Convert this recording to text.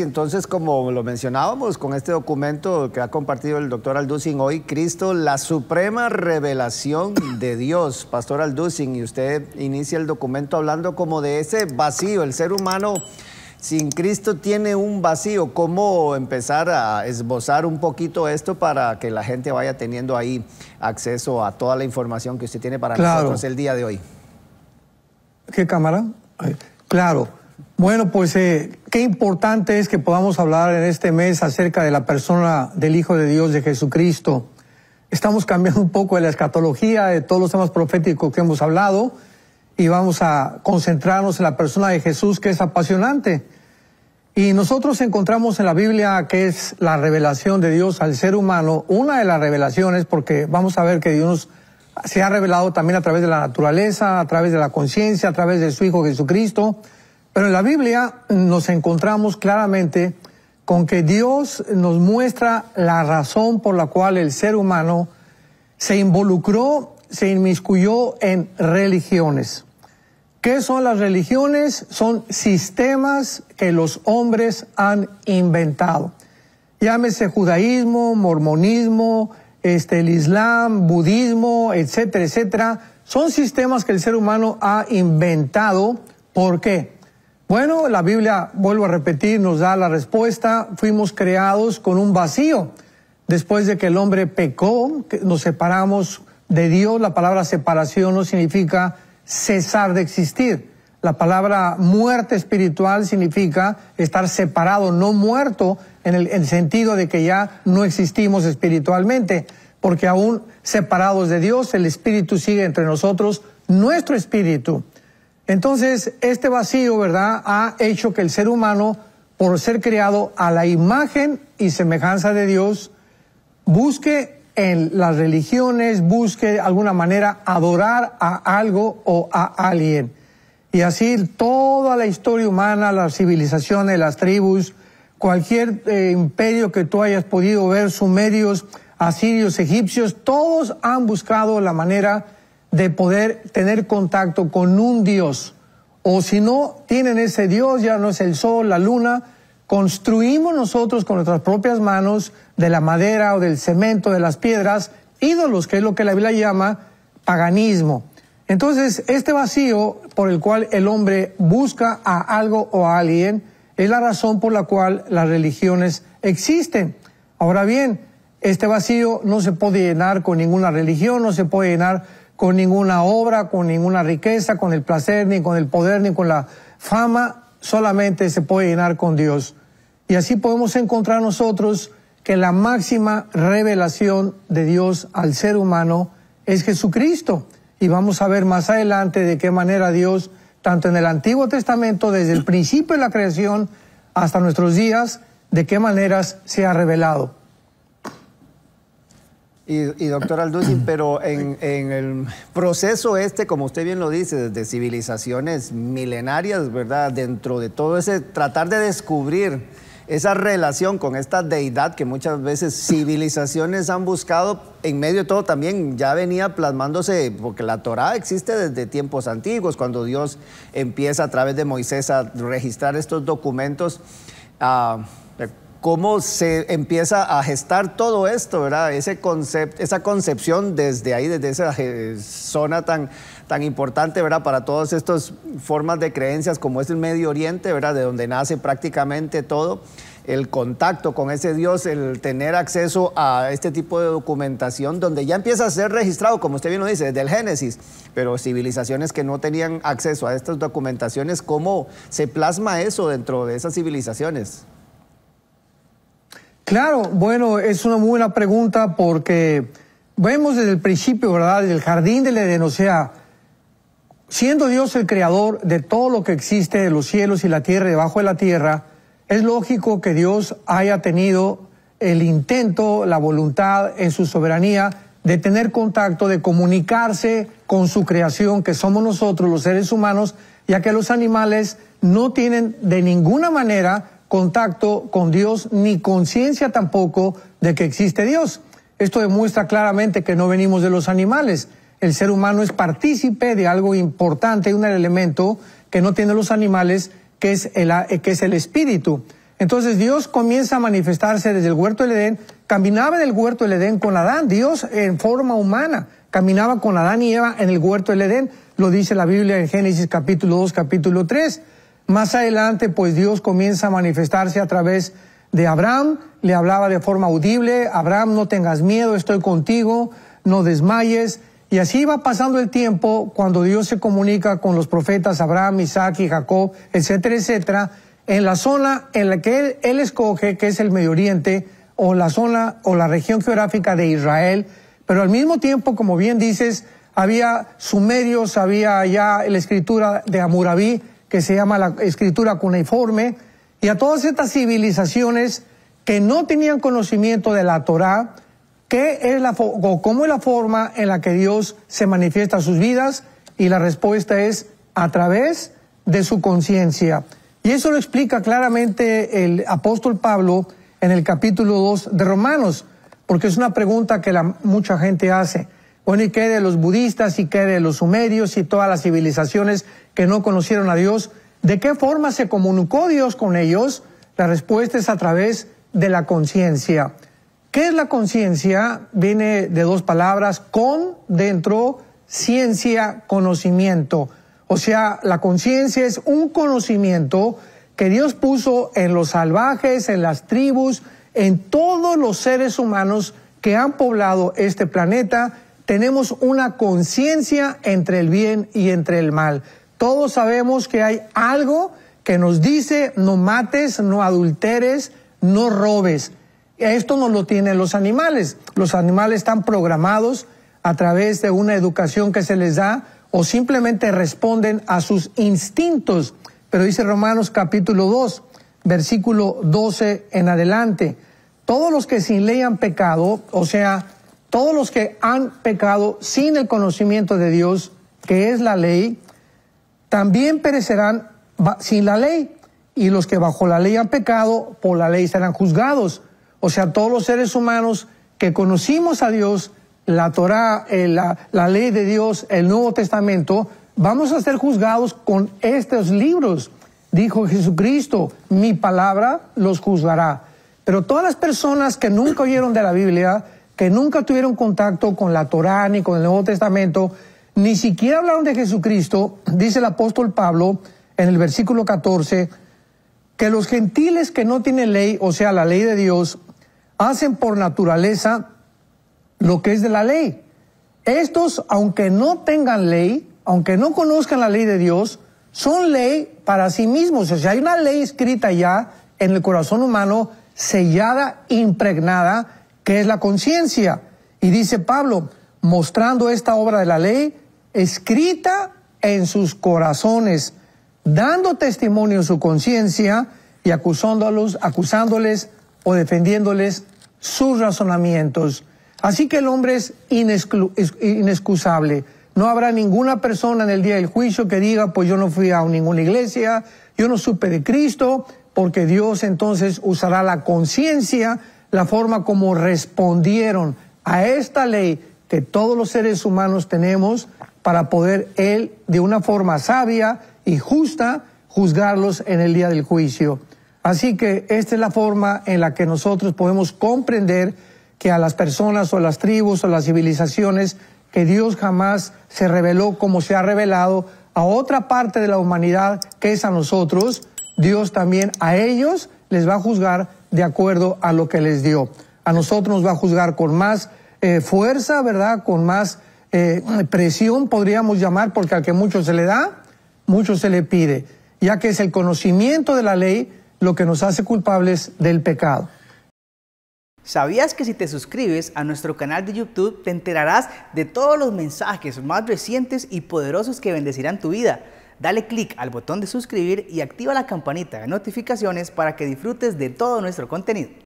Entonces, como lo mencionábamos con este documento que ha compartido el doctor Alducin hoy, Cristo, la suprema revelación de Dios, Pastor Alducin, y usted inicia el documento hablando como de ese vacío, el ser humano sin Cristo tiene un vacío, ¿cómo empezar a esbozar un poquito esto para que la gente vaya teniendo ahí acceso a toda la información que usted tiene para nosotros el día de hoy? ¿Qué cámara? Claro. Bueno, pues eh, qué importante es que podamos hablar en este mes acerca de la persona del Hijo de Dios, de Jesucristo. Estamos cambiando un poco de la escatología, de todos los temas proféticos que hemos hablado, y vamos a concentrarnos en la persona de Jesús, que es apasionante. Y nosotros encontramos en la Biblia, que es la revelación de Dios al ser humano, una de las revelaciones, porque vamos a ver que Dios se ha revelado también a través de la naturaleza, a través de la conciencia, a través de su Hijo Jesucristo. Pero en la Biblia nos encontramos claramente con que Dios nos muestra la razón por la cual el ser humano se involucró, se inmiscuyó en religiones. ¿Qué son las religiones? Son sistemas que los hombres han inventado. Llámese judaísmo, mormonismo, este, el islam, budismo, etcétera, etcétera. Son sistemas que el ser humano ha inventado. ¿Por qué? Bueno, la Biblia, vuelvo a repetir, nos da la respuesta. Fuimos creados con un vacío. Después de que el hombre pecó, nos separamos de Dios. La palabra separación no significa cesar de existir. La palabra muerte espiritual significa estar separado, no muerto, en el, sentido de que ya no existimos espiritualmente, porque aún separados de Dios, el Espíritu sigue entre nosotros, nuestro Espíritu. Entonces, este vacío, ¿verdad?, ha hecho que el ser humano, por ser creado a la imagen y semejanza de Dios, busque en las religiones, busque de alguna manera adorar a algo o a alguien. Y así toda la historia humana, las civilizaciones, las tribus, cualquier eh, imperio que tú hayas podido ver, sumerios, asirios, egipcios, todos han buscado la manera de poder tener contacto con un Dios. O si no tienen ese Dios, ya no es el sol, la luna, construimos nosotros con nuestras propias manos, de la madera o del cemento, de las piedras, ídolos, que es lo que la Biblia llama paganismo. Entonces, este vacío por el cual el hombre busca a algo o a alguien es la razón por la cual las religiones existen. Ahora bien, este vacío no se puede llenar con ninguna religión, no se puede llenar con ninguna obra, con ninguna riqueza, con el placer, ni con el poder, ni con la fama, solamente se puede llenar con Dios. Y así podemos encontrar nosotros que la máxima revelación de Dios al ser humano es Jesucristo. Y vamos a ver más adelante de qué manera Dios, tanto en el Antiguo Testamento, desde el principio de la creación hasta nuestros días, de qué maneras se ha revelado. Y, doctor Aldusi, pero en, el proceso este, como usted bien lo dice, desde civilizaciones milenarias, ¿verdad? Dentro de todo ese tratar de descubrir esa relación con esta deidad que muchas veces civilizaciones han buscado, en medio de todo también ya venía plasmándose, porque la Torá existe desde tiempos antiguos, cuando Dios empieza a través de Moisés a registrar estos documentos. Ah, cómo se empieza a gestar todo esto, ¿verdad? Ese concepto, esa concepción desde ahí, desde esa eh, zona tan, tan importante, ¿verdad? Para todas estas formas de creencias como es el Medio Oriente, ¿verdad? De donde nace prácticamente todo el contacto con ese Dios, el tener acceso a este tipo de documentación, donde ya empieza a ser registrado, como usted bien lo dice, desde el Génesis, pero civilizaciones que no tenían acceso a estas documentaciones, ¿cómo se plasma eso dentro de esas civilizaciones? Claro, bueno, es una muy buena pregunta porque vemos desde el principio, ¿verdad? Desde el jardín del Edén, o sea, siendo Dios el creador de todo lo que existe, de los cielos y la tierra, debajo de la tierra, es lógico que Dios haya tenido el intento, la voluntad en su soberanía de tener contacto, de comunicarse con su creación, que somos nosotros los seres humanos, ya que los animales no tienen de ninguna manera contacto con Dios ni conciencia tampoco de que existe Dios. Esto demuestra claramente que no venimos de los animales. El ser humano es partícipe de algo importante, un elemento que no tienen los animales, que es el, que es el espíritu. Entonces Dios comienza a manifestarse desde el huerto del Edén, caminaba en el huerto del Edén con Adán, Dios en forma humana, caminaba con Adán y Eva en el huerto del Edén, lo dice la Biblia en Génesis capítulo 2, capítulo 3. Más adelante, pues Dios comienza a manifestarse a través de Abraham, le hablaba de forma audible, Abraham, no tengas miedo, estoy contigo, no desmayes. Y así va pasando el tiempo cuando Dios se comunica con los profetas Abraham, Isaac y Jacob, etcétera, etcétera, en la zona en la que él, escoge, que es el Medio Oriente, o la zona o la región geográfica de Israel, pero al mismo tiempo, como bien dices, había sumerios, había ya la escritura de Amurabí, que se llama la escritura cuneiforme, y a todas estas civilizaciones que no tenían conocimiento de la Torá, qué es la cómo es la forma en la que Dios se manifiesta a sus vidas, y la respuesta es a través de su conciencia. Y eso lo explica claramente el apóstol Pablo en el capítulo 2 de Romanos, porque es una pregunta que mucha gente hace. Bueno, ¿y qué de los budistas y qué de los sumerios y todas las civilizaciones que no conocieron a Dios? ¿De qué forma se comunicó Dios con ellos? La respuesta es a través de la conciencia. ¿Qué es la conciencia? Viene de dos palabras, con, dentro, ciencia, conocimiento. O sea, la conciencia es un conocimiento que Dios puso en los salvajes, en las tribus, en todos los seres humanos que han poblado este planeta tenemos una conciencia entre el bien y entre el mal. Todos sabemos que hay algo que nos dice no mates, no adulteres, no robes. Esto no lo tienen los animales. Los animales están programados a través de una educación que se les da o simplemente responden a sus instintos. Pero dice Romanos capítulo 2, versículo 12 en adelante, todos los que sin ley han pecado, o sea, todos los que han pecado sin el conocimiento de Dios, que es la ley, también perecerán sin la ley. Y los que bajo la ley han pecado, por la ley serán juzgados. O sea, todos los seres humanos que conocimos a Dios, la Torá, eh, la ley de Dios, el Nuevo Testamento, vamos a ser juzgados con estos libros. Dijo Jesucristo, mi palabra los juzgará. Pero todas las personas que nunca oyeron de la Biblia, que nunca tuvieron contacto con la Torá ni con el Nuevo Testamento, ni siquiera hablaron de Jesucristo, dice el apóstol Pablo en el versículo 14, que los gentiles que no tienen ley, o sea, la ley de Dios, hacen por naturaleza lo que es de la ley. Estos, aunque no tengan ley, aunque no conozcan la ley de Dios, son ley para sí mismos. O sea, hay una ley escrita ya en el corazón humano, sellada, impregnada, que es la conciencia. Y dice Pablo, mostrando esta obra de la ley escrita en sus corazones, dando testimonio en su conciencia y acusándolos, acusándoles o defendiéndoles sus razonamientos. Así que el hombre es inexcusable. No habrá ninguna persona en el día del juicio que diga, pues yo no fui a ninguna iglesia, yo no supe de Cristo, porque Dios entonces usará la conciencia la forma como respondieron a esta ley que todos los seres humanos tenemos para poder Él, de una forma sabia y justa, juzgarlos en el día del juicio. Así que esta es la forma en la que nosotros podemos comprender que a las personas o a las tribus o a las civilizaciones que Dios jamás se reveló como se ha revelado a otra parte de la humanidad que es a nosotros, Dios también a ellos les va a juzgar de acuerdo a lo que les dio. A nosotros nos va a juzgar con más eh, fuerza, ¿verdad? Con más eh, presión, podríamos llamar, porque al que mucho se le da, mucho se le pide, ya que es el conocimiento de la ley lo que nos hace culpables del pecado. ¿Sabías que si te suscribes a nuestro canal de YouTube te enterarás de todos los mensajes más recientes y poderosos que bendecirán tu vida? Dale click al botón de suscribir y activa la campanita de notificaciones para que disfrutes de todo nuestro contenido.